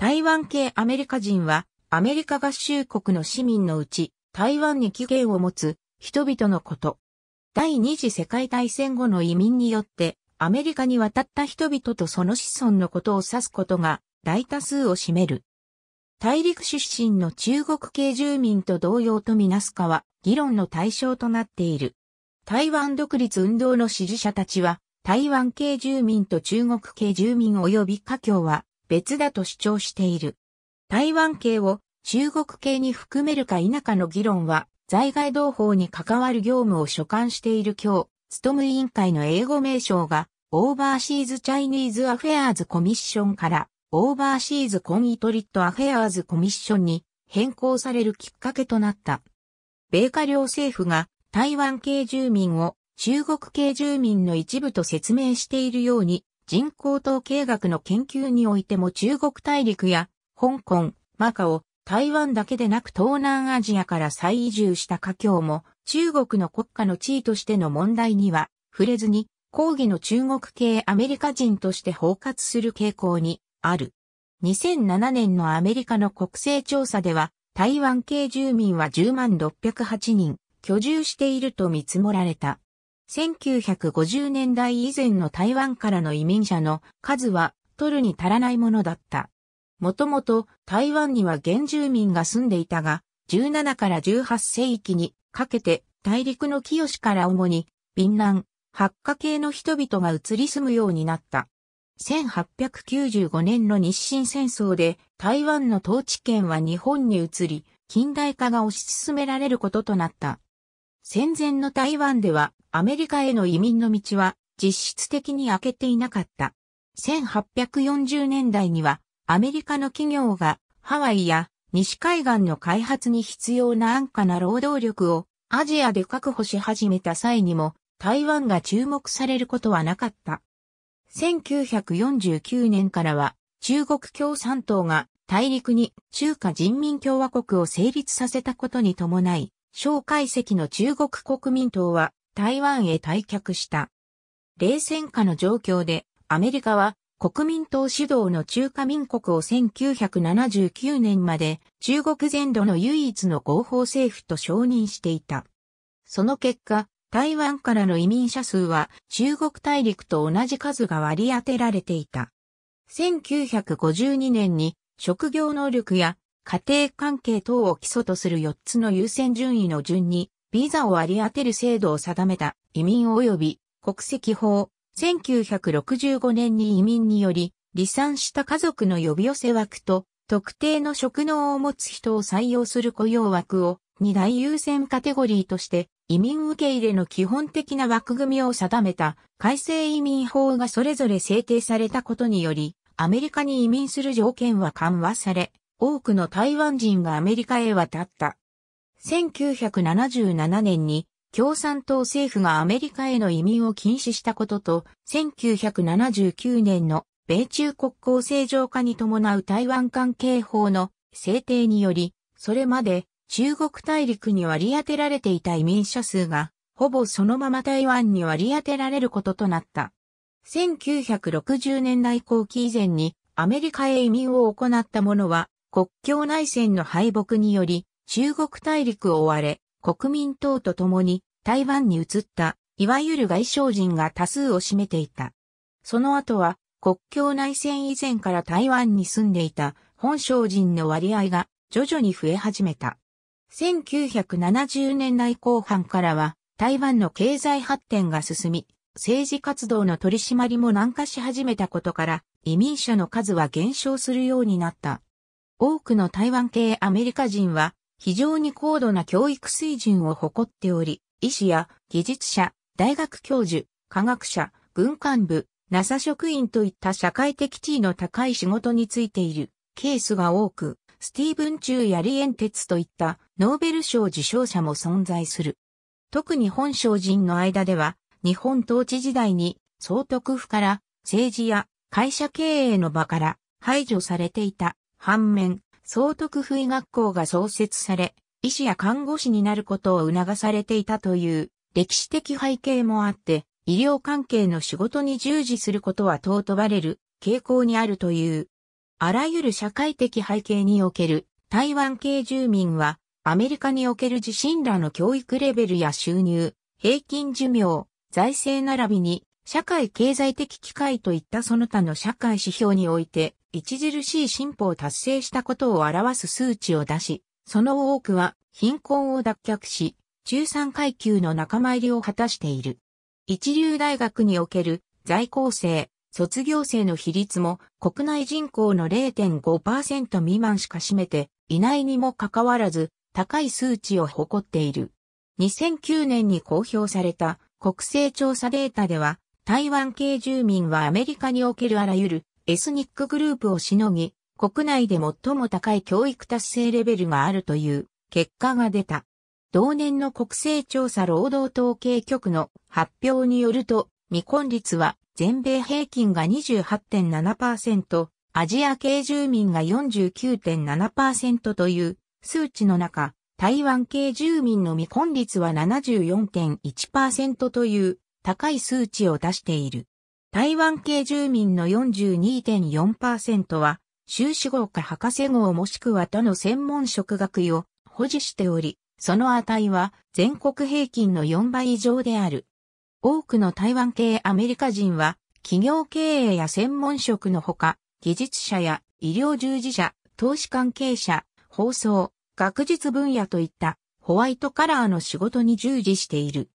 台湾系アメリカ人は、アメリカ合衆国の市民のうち、台湾に起源を持つ人々のこと。第二次世界大戦後の移民によって、アメリカに渡った人々とその子孫のことを指すことが大多数を占める。大陸出身の中国系住民と同様とみなすかは議論の対象となっている。台湾独立運動の支持者たちは、台湾系住民と中国系住民及び華僑は、別だと主張している。台湾系を中国系に含めるか否かの議論は、在外同胞に関わる業務を所管している今日、務委員会の英語名称が、オーバーシーズ・チャイニーズ・アフェアーズ・コミッションから、オーバーシーズ・コン・イトリット・アフェアーズ・コミッションに変更されるきっかけとなった。米華両政府が台湾系住民を中国系住民の一部と説明しているように、人口統計学の研究においても中国大陸や香港、マカオ、台湾だけでなく東南アジアから再移住した華僑も中国の国家の地位としての問題には触れずに抗議の中国系アメリカ人として包括する傾向にある。2007年のアメリカの国勢調査では台湾系住民は10万608人居住していると見積もられた。1950年代以前の台湾からの移民者の数は取るに足らないものだった。もともと台湾には原住民が住んでいたが、17から18世紀にかけて大陸の清から主に、貧南、八家系の人々が移り住むようになった。1895年の日清戦争で台湾の統治権は日本に移り、近代化が推し進められることとなった。戦前の台湾ではアメリカへの移民の道は実質的に開けていなかった。1840年代にはアメリカの企業がハワイや西海岸の開発に必要な安価な労働力をアジアで確保し始めた際にも台湾が注目されることはなかった。1949年からは中国共産党が大陸に中華人民共和国を成立させたことに伴い、蒋介石の中国国民党は台湾へ退却した。冷戦下の状況でアメリカは国民党主導の中華民国を1979年まで中国全土の唯一の合法政府と承認していた。その結果、台湾からの移民者数は中国大陸と同じ数が割り当てられていた。1952年に職業能力や家庭関係等を基礎とする4つの優先順位の順に、ビザを割り当てる制度を定めた移民及び国籍法、1965年に移民により、離散した家族の呼び寄せ枠と、特定の職能を持つ人を採用する雇用枠を、二大優先カテゴリーとして、移民受け入れの基本的な枠組みを定めた改正移民法がそれぞれ制定されたことにより、アメリカに移民する条件は緩和され、多くの台湾人がアメリカへ渡った。1977年に共産党政府がアメリカへの移民を禁止したことと、1979年の米中国交正常化に伴う台湾関係法の制定により、それまで中国大陸に割り当てられていた移民者数が、ほぼそのまま台湾に割り当てられることとなった。1960年代後期以前にアメリカへ移民を行った者は国境内戦の敗北により、中国大陸を追われ、国民党と共に台湾に移った、いわゆる外省人が多数を占めていた。その後は、国境内戦以前から台湾に住んでいた本省人の割合が徐々に増え始めた。1970年代後半からは台湾の経済発展が進み、政治活動の取り締まりも難化し始めたことから移民者の数は減少するようになった。多くの台湾系アメリカ人は非常に高度な教育水準を誇っており、医師や技術者、大学教授、科学者、軍幹部、NASA 職員といった社会的地位の高い仕事についているケースが多く、スティーブン・チューやリエンテツといったノーベル賞受賞者も存在する。特に本省人の間では、日本統治時代に総督府から政治や会社経営の場から排除されていた反面、総督府医学校が創設され、医師や看護師になることを促されていたという歴史的背景もあって、医療関係の仕事に従事することは尊ばれる傾向にあるという。あらゆる社会的背景における台湾系住民は、アメリカにおける自身らの教育レベルや収入、平均寿命、財政並びに社会経済的機会といったその他の社会指標において、著しい進歩を達成したことを表す数値を出し、その多くは貧困を脱却し、中産階級の仲間入りを果たしている。一流大学における在校生、卒業生の比率も国内人口の0.5%未満しか占めていないにもかかわらず高い数値を誇っている。2009年に公表された国勢調査データでは台湾系住民はアメリカにおけるあらゆるエスニックグループをしのぎ、国内で最も高い教育達成レベルがあるという結果が出た。同年の国勢調査労働統計局の発表によると、未婚率は全米平均が28.7%、アジア系住民が49.7%という数値の中、台湾系住民の未婚率は74.1%という高い数値を出している。台湾系住民の42.4%は、修士号か博士号もしくは他の専門職学位を保持しており、その値は全国平均の4倍以上である。多くの台湾系アメリカ人は、企業経営や専門職のほか、技術者や医療従事者、投資関係者、放送、学術分野といったホワイトカラーの仕事に従事している。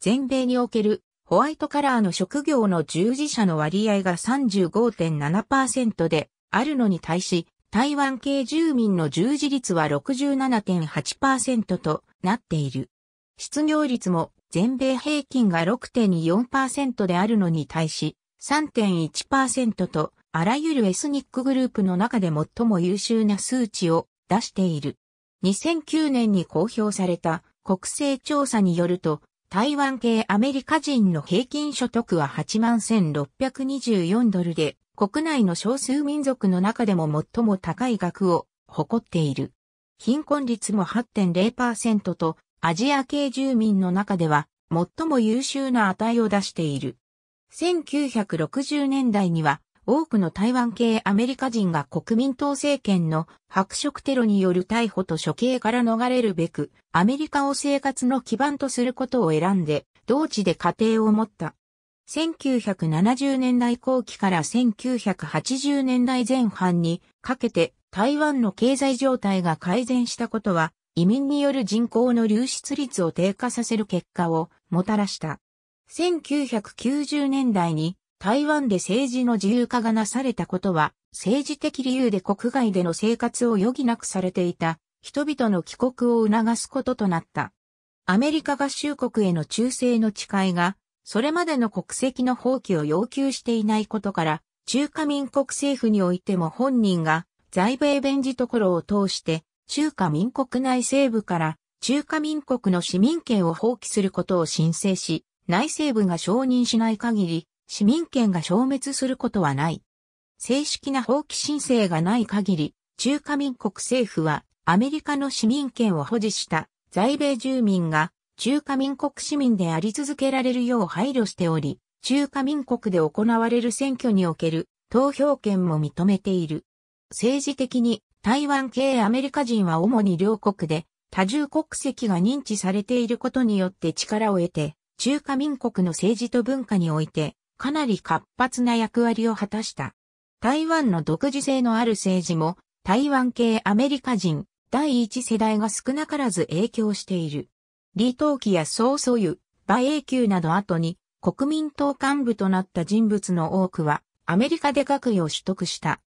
全米におけるホワイトカラーの職業の従事者の割合が35.7%であるのに対し、台湾系住民の従事率は67.8%となっている。失業率も全米平均が6 4であるのに対し、3.1%と、あらゆるエスニックグループの中で最も優秀な数値を出している。2009年に公表された国勢調査によると、台湾系アメリカ人の平均所得は81,624ドルで、国内の少数民族の中でも最も高い額を誇っている。貧困率も8.0%と、アジア系住民の中では最も優秀な値を出している。1960年代には多くの台湾系アメリカ人が国民党政権の白色テロによる逮捕と処刑から逃れるべく、アメリカを生活の基盤とすることを選んで、同地で家庭を持った。1970年代後期から1980年代前半にかけて台湾の経済状態が改善したことは移民による人口の流出率を低下させる結果をもたらした。1990年代に台湾で政治の自由化がなされたことは、政治的理由で国外での生活を余儀なくされていた人々の帰国を促すこととなった。アメリカ合衆国への忠誠の誓いが、それまでの国籍の放棄を要求していないことから、中華民国政府においても本人が在米弁事ところを通して中華民国内政部から中華民国の市民権を放棄することを申請し、内政部が承認しない限り市民権が消滅することはない。正式な放棄申請がない限り、中華民国政府はアメリカの市民権を保持した在米住民が中華民国市民であり続けられるよう配慮しており、中華民国で行われる選挙における投票権も認めている。政治的に台湾系アメリカ人は主に両国で多重国籍が認知されていることによって力を得て中華民国の政治と文化においてかなり活発な役割を果たした。台湾の独自性のある政治も、台湾系アメリカ人、第一世代が少なからず影響している。李登輝や曹操湯、馬英九など後に、国民党幹部となった人物の多くは、アメリカで学位を取得した。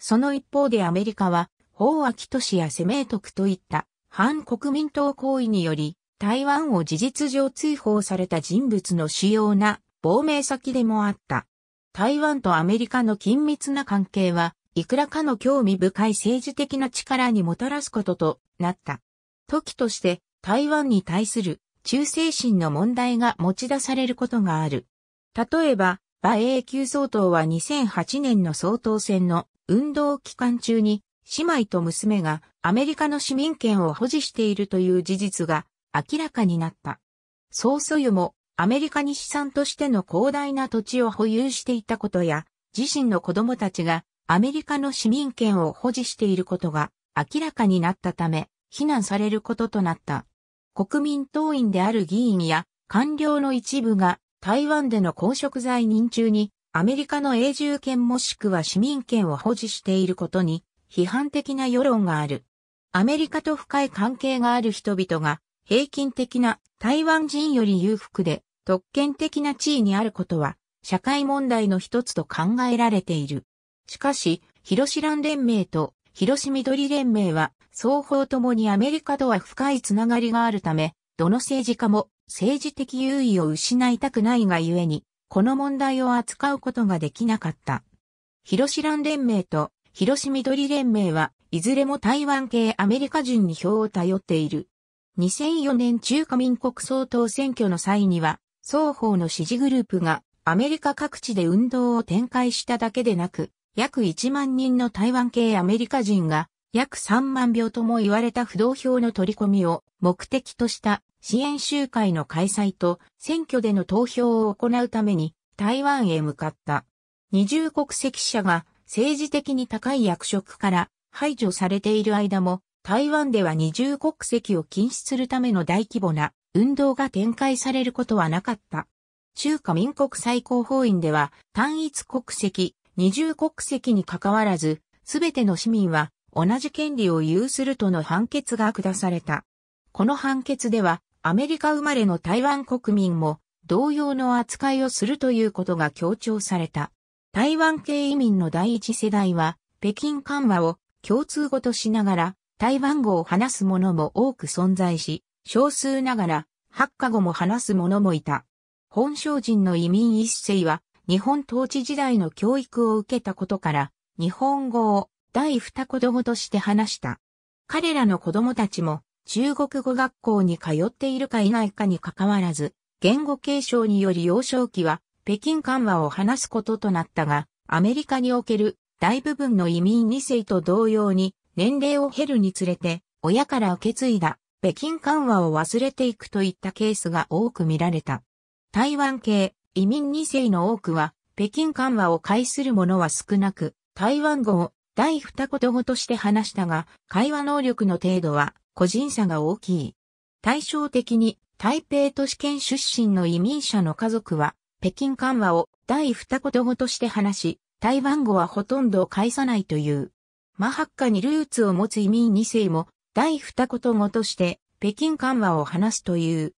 その一方でアメリカは、法秋都市やセメー徳といった反国民党行為により、台湾を事実上追放された人物の主要な亡命先でもあった。台湾とアメリカの緊密な関係は、いくらかの興味深い政治的な力にもたらすこととなった。時として台湾に対する忠誠心の問題が持ち出されることがある。例えば、馬英九総統は2008年の総統選の運動期間中に姉妹と娘がアメリカの市民権を保持しているという事実が明らかになった。曹素湯もアメリカ西産としての広大な土地を保有していたことや、自身の子供たちがアメリカの市民権を保持していることが明らかになったため、非難されることとなった。国民党員である議員や官僚の一部が台湾での公職在任中にアメリカの永住権もしくは市民権を保持していることに批判的な世論がある。アメリカと深い関係がある人々が平均的な台湾人より裕福で特権的な地位にあることは、社会問題の一つと考えられている。しかし、広志蘭連盟と広志緑連盟は、双方ともにアメリカとは深いつながりがあるため、どの政治家も政治的優位を失いたくないがゆえに、この問題を扱うことができなかった。広志蘭連盟と広志緑連盟はいずれも台湾系アメリカ人に票を頼っている。2004年中華民国総統選挙の際には双方の支持グループがアメリカ各地で運動を展開しただけでなく、約1万人の台湾系アメリカ人が約3万票とも言われた不動票の取り込みを目的とした支援集会の開催と選挙での投票を行うために台湾へ向かった。二重国籍者が政治的に高い役職から排除されている間も台湾では二重国籍を禁止するための大規模な運動が展開されることはなかった。中華民国最高法院では単一国籍、二重国籍に関わらず、すべての市民は同じ権利を有するとの判決が下された。この判決では、アメリカ生まれの台湾国民も同様の扱いをするということが強調された。台湾系移民の第一世代は、北京緩和を共通語としながら、台湾語を話す者も多く存在し、少数ながら、発火後も話す者もいた。本省人の移民一世は、日本統治時代の教育を受けたことから、日本語を第二子供として話した。彼らの子供たちも、中国語学校に通っているかいないかにかかわらず、言語継承により幼少期は、北京緩和を話すこととなったが、アメリカにおける大部分の移民2世と同様に、年齢を経るにつれて、親から受け継いだ北京緩和を忘れていくといったケースが多く見られた。台湾系移民2世の多くは、北京緩和を介する者は少なく、台湾語を第二言語として話したが、会話能力の程度は個人差が大きい。対照的に台北都市圏出身の移民者の家族は、北京緩和を第二言語として話し、台湾語はほとんど介さないという。マハッカにルーツを持つ移民2世も第二言語として北京緩和を話すという。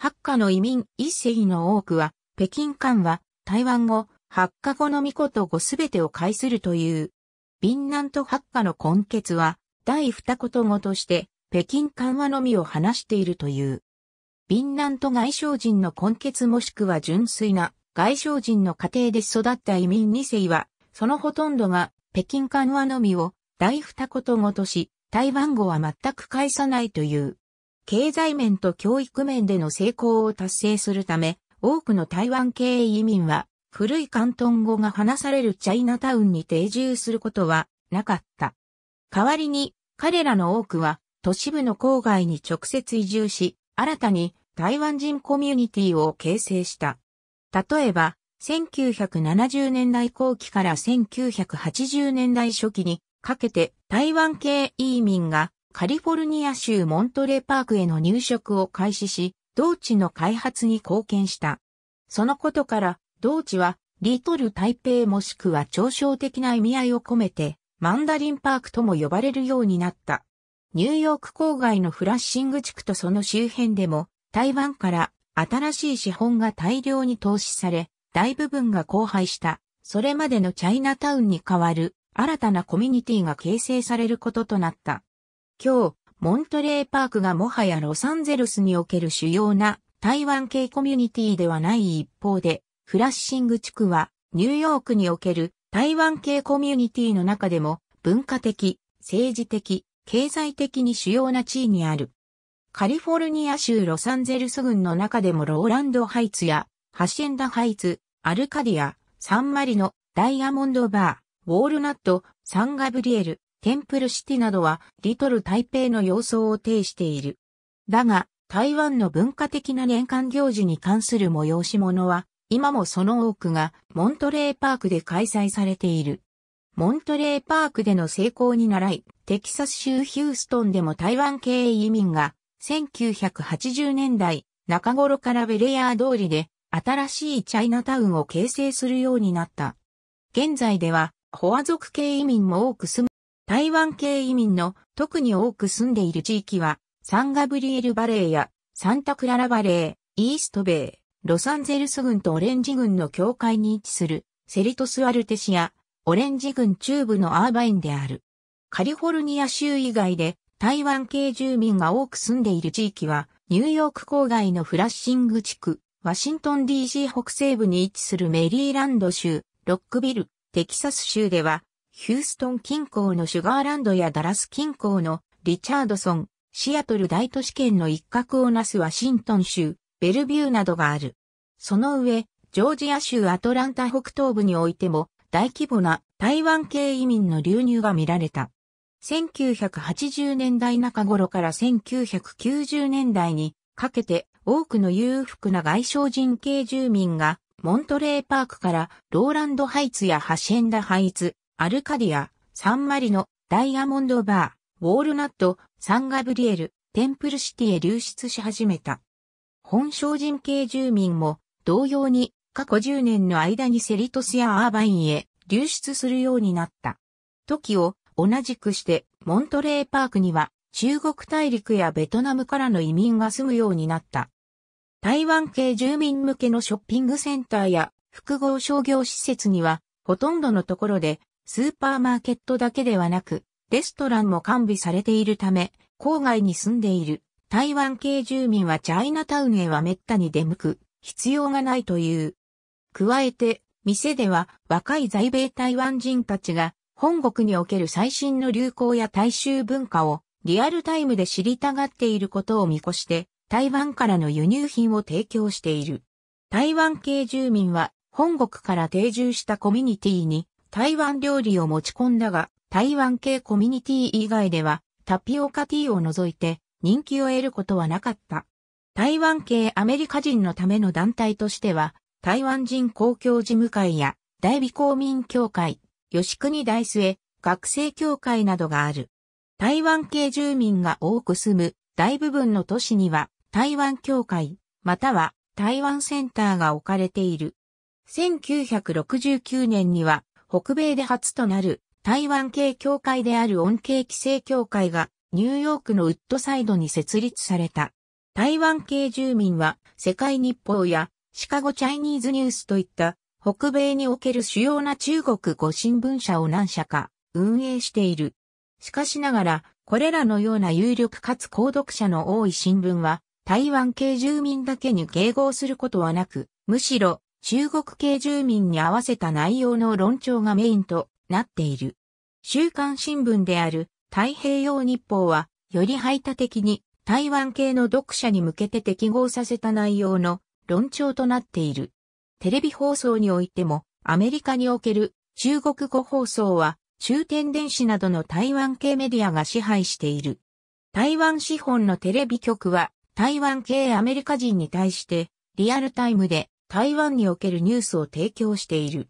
八家の移民一世の多くは、北京緩和、台湾語、八家語の御と語すべてを介するという。ビンと八家の根結は、第二言語として、北京緩和のみを話しているという。ビンと外省人の根結もしくは純粋な外省人の家庭で育った移民二世は、そのほとんどが北京緩和のみを第二言語とし、台湾語は全く返さないという。経済面と教育面での成功を達成するため、多くの台湾系移民は、古い関東語が話されるチャイナタウンに定住することはなかった。代わりに、彼らの多くは、都市部の郊外に直接移住し、新たに台湾人コミュニティを形成した。例えば、1970年代後期から1980年代初期にかけて台湾系移民がカリフォルニア州モントレーパークへの入植を開始し、同地の開発に貢献した。そのことから、同地は、リトル台北もしくは嘲笑的な意味合いを込めて、マンダリンパークとも呼ばれるようになった。ニューヨーク郊外のフラッシング地区とその周辺でも、台湾から新しい資本が大量に投資され、大部分が荒廃した、それまでのチャイナタウンに変わる新たなコミュニティが形成されることとなった。今日、モントレーパークがもはやロサンゼルスにおける主要な台湾系コミュニティではない一方で、フラッシング地区はニューヨークにおける台湾系コミュニティの中でも文化的、政治的、経済的に主要な地位にある。カリフォルニア州ロサンゼルス郡の中でもローランドハイツやハシエンダハイツ、アルカディア、サンマリノ、ダイヤモンドバー、ウォールナット、サンガブリエル、テンプルシティなどは、リトル台北の様相を呈している。だが、台湾の文化的な年間行事に関する催し物は、今もその多くが、モントレーパークで開催されている。モントレーパークでの成功に倣い、テキサス州ヒューストンでも台湾系移民が、1980年代、中頃からベレアー通りで、新しいチャイナタウンを形成するようになった。現在では、ホア族系移民も多く住む、台湾系移民の特に多く住んでいる地域は、サンガブリエルバレーやサンタクララバレー、イーストベイ、ロサンゼルス郡とオレンジ軍の境界に位置するセリトスアルテシア、オレンジ郡中部のアーバインである。カリフォルニア州以外で台湾系住民が多く住んでいる地域は、ニューヨーク郊外のフラッシング地区、ワシントン DC 北西部に位置するメリーランド州、ロックビル、テキサス州では、ヒューストン近郊のシュガーランドやダラス近郊のリチャードソン、シアトル大都市圏の一角をなすワシントン州、ベルビューなどがある。その上、ジョージア州アトランタ北東部においても大規模な台湾系移民の流入が見られた。1980年代中頃から1990年代にかけて多くの裕福な外省人系住民がモントレーパークからローランドハイツやハシェンダハイツ、アルカディア、サンマリノ、ダイヤモンドバー、ウォールナット、サンガブリエル、テンプルシティへ流出し始めた。本省人系住民も同様に過去10年の間にセリトスやアーバインへ流出するようになった。時を同じくしてモントレーパークには中国大陸やベトナムからの移民が住むようになった。台湾系住民向けのショッピングセンターや複合商業施設には、ほとんどのところで、スーパーマーケットだけではなく、レストランも完備されているため、郊外に住んでいる台湾系住民はチャイナタウンへは滅多に出向く必要がないという。加えて、店では若い在米台湾人たちが本国における最新の流行や大衆文化をリアルタイムで知りたがっていることを見越して台湾からの輸入品を提供している。台湾系住民は本国から定住したコミュニティに台湾料理を持ち込んだが、台湾系コミュニティ以外ではタピオカティーを除いて人気を得ることはなかった。台湾系アメリカ人のための団体としては、台湾人公共事務会や大美公民協会、吉国大末、学生協会などがある。台湾系住民が多く住む大部分の都市には台湾協会、または台湾センターが置かれている。1969年には北米で初となる台湾系協会である恩恵規制協会がニューヨークのウッドサイドに設立された。台湾系住民は世界日報やシカゴチャイニーズニュースといった北米における主要な中国語新聞社を何社か運営している。しかしながら、これらのような有力かつ購読者の多い新聞は台湾系住民だけに迎合することはなく、むしろ中国系住民に合わせた内容の論調がメインとなっている。週刊新聞である太平洋日報は、より排他的に台湾系の読者に向けて適合させた内容の論調となっている。テレビ放送においても、アメリカにおける中国語放送は、中天電子などの台湾系メディアが支配している。台湾資本のテレビ局は、台湾系アメリカ人に対して、リアルタイムで台湾におけるニュースを提供している。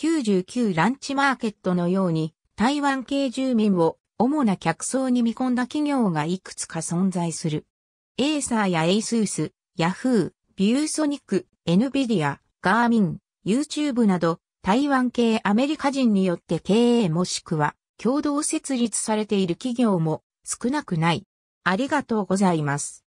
99ランチマーケットのように、台湾系住民を主な客層に見込んだ企業がいくつか存在する。エーサーやエイスース、ヤフー、ビューソニック、エヌビディア、ガーミン、YouTube など、台湾系アメリカ人によって経営もしくは共同設立されている企業も少なくない。ありがとうございます。